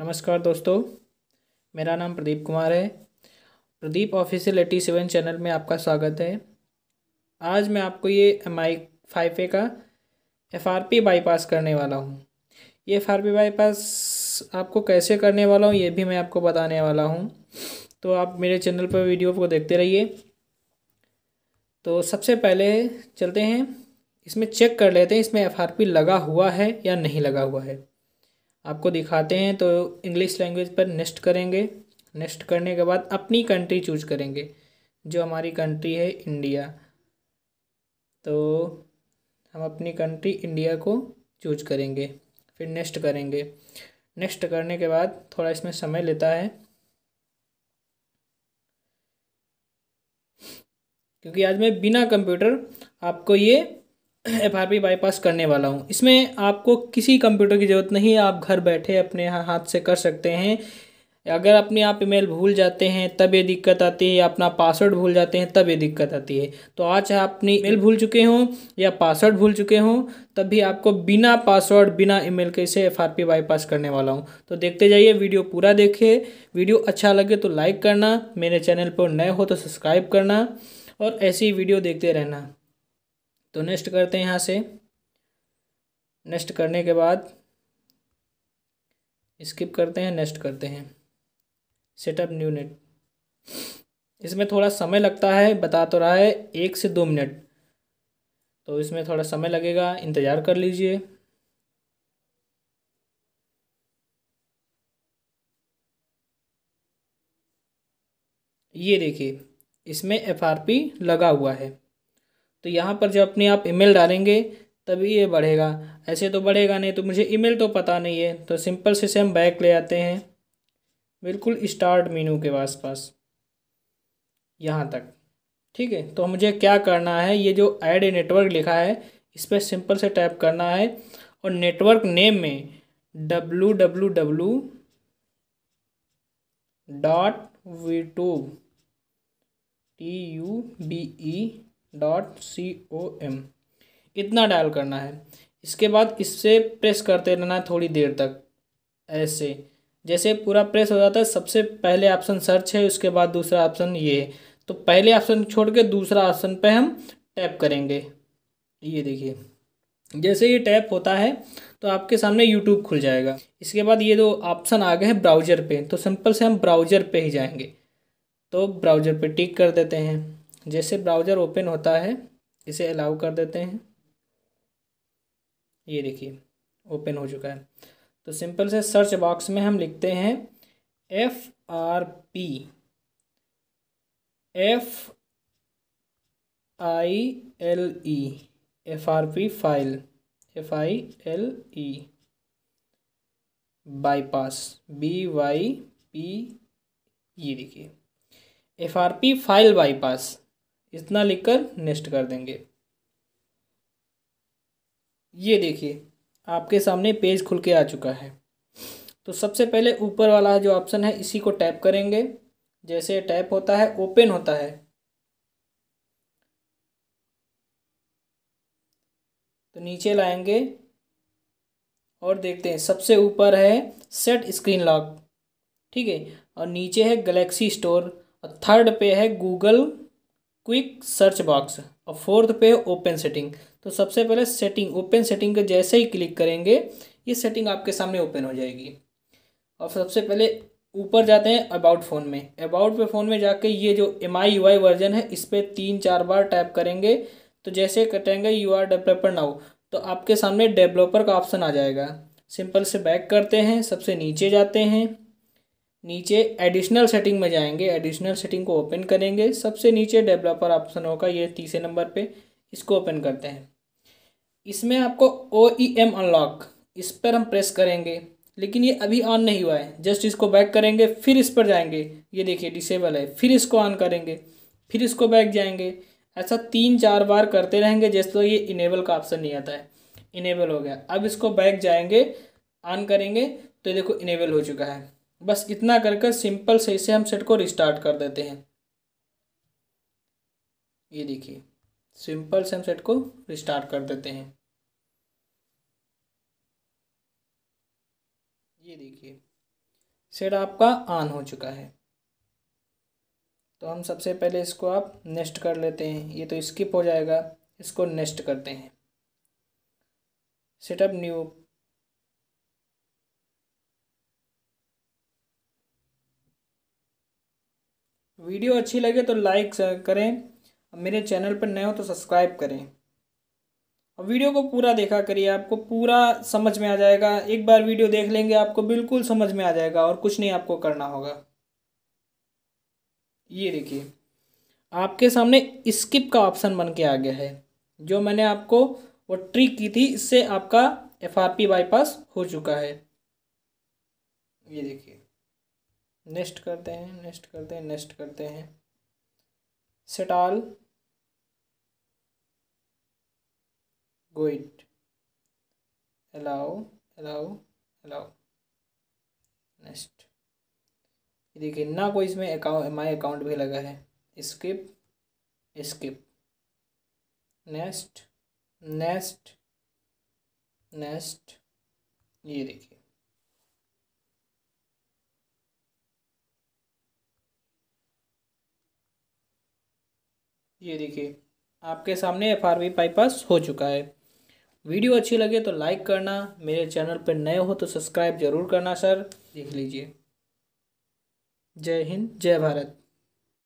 नमस्कार दोस्तों मेरा नाम प्रदीप कुमार है Pradeep official eighty seven channel में आपका स्वागत है आज मैं आपको ये एम आई फाइव ए का एफ आर पी बाईपास करने वाला हूँ ये एफ आर पी बाईपास आपको कैसे करने वाला हूँ ये भी मैं आपको बताने वाला हूँ तो आप मेरे चैनल पर वीडियो को देखते रहिए तो सबसे पहले चलते हैं इसमें चेक कर लेते हैं इसमें एफ आर पी लगा हुआ है या नहीं लगा हुआ है आपको दिखाते हैं तो इंग्लिश लैंग्वेज पर नेक्स्ट करेंगे नेक्स्ट करने के बाद अपनी कंट्री चूज करेंगे जो हमारी कंट्री है इंडिया तो हम अपनी कंट्री इंडिया को चूज करेंगे फिर नेक्स्ट करेंगे नेक्स्ट करने के बाद थोड़ा इसमें समय लेता है क्योंकि आज मैं बिना कंप्यूटर आपको ये एफ आर पी बाईपास करने वाला हूँ इसमें आपको किसी कंप्यूटर की ज़रूरत नहीं आप घर बैठे अपने हाथ से कर सकते हैं अगर अपने आप ईमेल भूल जाते हैं तब ये दिक्कत आती है या अपना पासवर्ड भूल जाते हैं तब ये दिक्कत आती है तो आज आप अपनी ईमेल भूल चुके हों या पासवर्ड भूल चुके हों तब भी आपको बिना पासवर्ड बिना ईमेल के इसे एफ आर बाईपास करने वाला हूँ तो देखते जाइए वीडियो पूरा देखिए वीडियो अच्छा लगे तो लाइक करना मेरे चैनल पर नए हो तो सब्सक्राइब करना और ऐसी वीडियो देखते रहना तो नेक्स्ट करते हैं यहाँ से नेक्स्ट करने के बाद स्किप करते हैं नेक्स्ट करते हैं सेटअप न्यू नेट इसमें थोड़ा समय लगता है बता तो रहा है एक से दो मिनट तो इसमें थोड़ा समय लगेगा इंतज़ार कर लीजिए ये देखिए इसमें एफ आर पी लगा हुआ है तो यहाँ पर जब अपने आप ईमेल डालेंगे तभी ये बढ़ेगा ऐसे तो बढ़ेगा नहीं तो मुझे ईमेल तो पता नहीं है तो सिंपल से हम बैक ले आते हैं बिल्कुल स्टार्ट मीनू के आस पास यहाँ तक ठीक है तो मुझे क्या करना है ये जो ऐड ए नेटवर्क लिखा है इस पर सिंपल से टैप करना है और नेटवर्क नेम में W W W dot V two T U B E dot C O M इतना डायल करना है इसके बाद इससे प्रेस करते रहना है थोड़ी देर तक ऐसे जैसे पूरा प्रेस हो जाता है सबसे पहले ऑप्शन सर्च है उसके बाद दूसरा ऑप्शन ये है तो पहले ऑप्शन छोड़ के दूसरा ऑप्शन पे हम टैप करेंगे ये देखिए जैसे ये टैप होता है तो आपके सामने यूट्यूब खुल जाएगा इसके बाद ये दो ऑप्शन आ गए हैं ब्राउज़र पे तो सिंपल से हम ब्राउज़र पे ही जाएंगे तो ब्राउज़र पे टिक कर देते हैं जैसे ब्राउज़र ओपन होता है इसे अलाउ कर देते हैं ये देखिए ओपन हो चुका है तो सिंपल से सर्च बॉक्स में हम लिखते हैं F R P F I L E F R P file F I L E bypass B Y P ये देखिए F R P file bypass इतना लिखकर नेक्स्ट कर देंगे ये देखिए आपके सामने पेज खुल के आ चुका है तो सबसे पहले ऊपर वाला जो ऑप्शन है इसी को टैप करेंगे जैसे टैप होता है ओपन होता है तो नीचे लाएंगे और देखते हैं सबसे ऊपर है सेट स्क्रीन लॉक ठीक है और नीचे है गलेक्सी स्टोर और थर्ड पे है गूगल क्विक सर्च बॉक्स और फोर्थ पे ओपन सेटिंग तो सबसे पहले सेटिंग ओपन सेटिंग का जैसे ही क्लिक करेंगे ये सेटिंग आपके सामने ओपन हो जाएगी और सबसे पहले ऊपर जाते हैं अबाउट फ़ोन में अबाउट पे फ़ोन में जाके ये जो M I U I version है इस पर तीन चार बार टाइप करेंगे तो जैसे कटेंगे यू आर डेवलपर नाउ तो आपके सामने डेवलपर का ऑप्शन आ जाएगा सिंपल से बैक करते हैं सबसे नीचे जाते हैं नीचे एडिशनल सेटिंग में जाएंगे एडिशनल सेटिंग को ओपन करेंगे सबसे नीचे डेवलपर ऑप्शन होगा ये तीसरे नंबर पे इसको ओपन करते हैं इसमें आपको ओ ई एम अनलॉक इस पर हम प्रेस करेंगे लेकिन ये अभी ऑन नहीं हुआ है जस्ट इसको बैक करेंगे फिर इस पर जाएंगे ये देखिए डिसेबल है फिर इसको ऑन करेंगे फिर इसको बैक जाएंगे ऐसा तीन चार बार करते रहेंगे जैसे तो ये इनेबल का ऑप्शन नहीं आता है इनेबल हो गया अब इसको बैक जाएंगे ऑन करेंगे तो देखो इनेबल हो चुका है बस इतना करके सिंपल से इसे हम सेट को रिस्टार्ट कर देते हैं ये देखिए सिंपल से हम सेट को रिस्टार्ट कर देते हैं ये देखिए सेट आपका ऑन हो चुका है तो हम सबसे पहले इसको आप नेस्ट कर लेते हैं ये तो स्किप हो जाएगा इसको नेस्ट करते हैं सेटअप न्यू वीडियो अच्छी लगे तो लाइक करें मेरे चैनल पर नए हो तो सब्सक्राइब करें अब वीडियो को पूरा देखा करिए आपको पूरा समझ में आ जाएगा एक बार वीडियो देख लेंगे आपको बिल्कुल समझ में आ जाएगा और कुछ नहीं आपको करना होगा ये देखिए आपके सामने स्किप का ऑप्शन बन के आ गया है जो मैंने आपको वो ट्रिक की थी इससे आपका एफ आर पी बाईपास हो चुका है ये देखिए नेस्ट करते हैं नेक्स्ट करते हैं नेक्स्ट करते हैं सेटाल गोइट अलाउ अलाउ अलाउ नेक्स्ट देखिए ना कोई इसमें अकाउंट माई अकाउंट भी लगा है skip skip next next next ये देखिए ये देखिए आपके सामने एफ आर बाईपास हो चुका है वीडियो अच्छी लगे तो लाइक करना मेरे चैनल पर नए हो तो सब्सक्राइब जरूर करना सर देख लीजिए जय हिंद जय भारत